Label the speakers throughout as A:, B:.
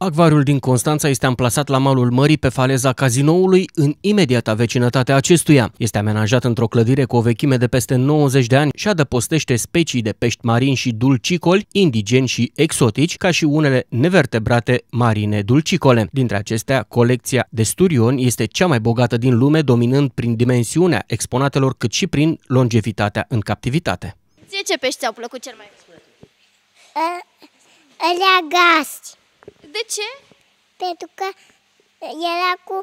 A: Acvariul din Constanța este amplasat la malul mării pe faleza cazinoului în imediata vecinătate acestuia. Este amenajat într-o clădire cu o vechime de peste 90 de ani și adăpostește specii de pești marini și dulcicoli, indigeni și exotici, ca și unele nevertebrate marine dulcicole. Dintre acestea, colecția de sturion este cea mai bogată din lume, dominând prin dimensiunea exponatelor cât și prin longevitatea în captivitate.
B: Ție ce pești au plăcut cel mai mult? Alea ă, gasti de ce? Pentru că era cu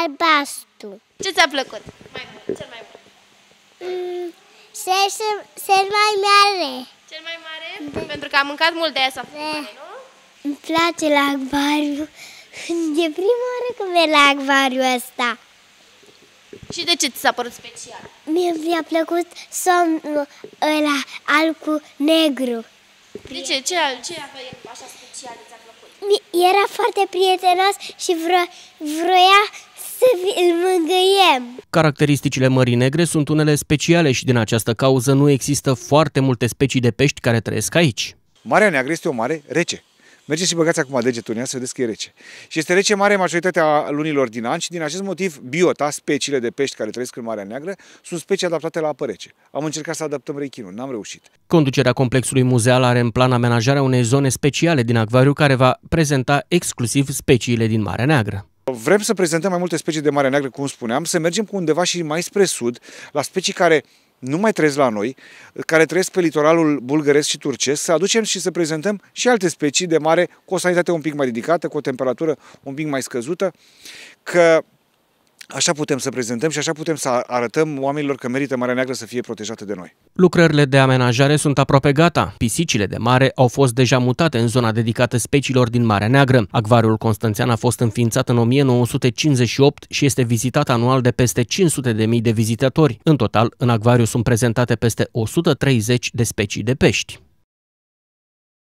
B: albastru. Ce ți-a plăcut? Mai bun, cel mai bun. Mm, cel, cel mai mare. Cel mai mare? De. Pentru că am mâncat mult de aia s-a da. nu? Îmi place la acvariu. E prima oară că merg la acvariu ăsta. Și de ce ți s-a părut special? mi-a plăcut somnul ăla alb cu negru. De ce? Ce, ce avea așa special ți-a plăcut? era foarte prietenos și vro- vroia să
C: îl mângâiem.
A: Caracteristicile Mării Negre sunt unele speciale și din această cauză nu există foarte multe specii de pești care trăiesc aici.
C: Marea Neagră este o mare rece. Mergeți și băgați acum degetul în ea să vedeți că e rece. Și este rece mare majoritatea lunilor din an și din acest motiv biota, speciile de pești care trăiesc în Marea Neagră, sunt specii adaptate la apă rece. Am încercat să adaptăm rechinul, n-am reușit.
A: Conducerea complexului muzeal are în plan amenajarea unei zone speciale din acvariu care va prezenta exclusiv speciile din Marea Neagră.
C: Vrem să prezentăm mai multe specii de Marea Neagră, cum spuneam, să mergem cu undeva și mai spre sud, la specii care nu mai trăiesc la noi, care trăiesc pe litoralul bulgăresc și turcesc, să aducem și să prezentăm și alte specii de mare cu o sanitate un pic mai ridicată, cu o temperatură un pic mai scăzută, că Așa putem să prezentăm și așa putem să arătăm oamenilor că merită Marea Neagră să fie protejată de noi.
A: Lucrările de amenajare sunt aproape gata. Pisicile de mare au fost deja mutate în zona dedicată speciilor din Marea Neagră. Acvariul Constanțean a fost înființat în 1958 și este vizitat anual de peste 500.000 de vizitatori. În total, în acvariu sunt prezentate peste 130 de specii de pești.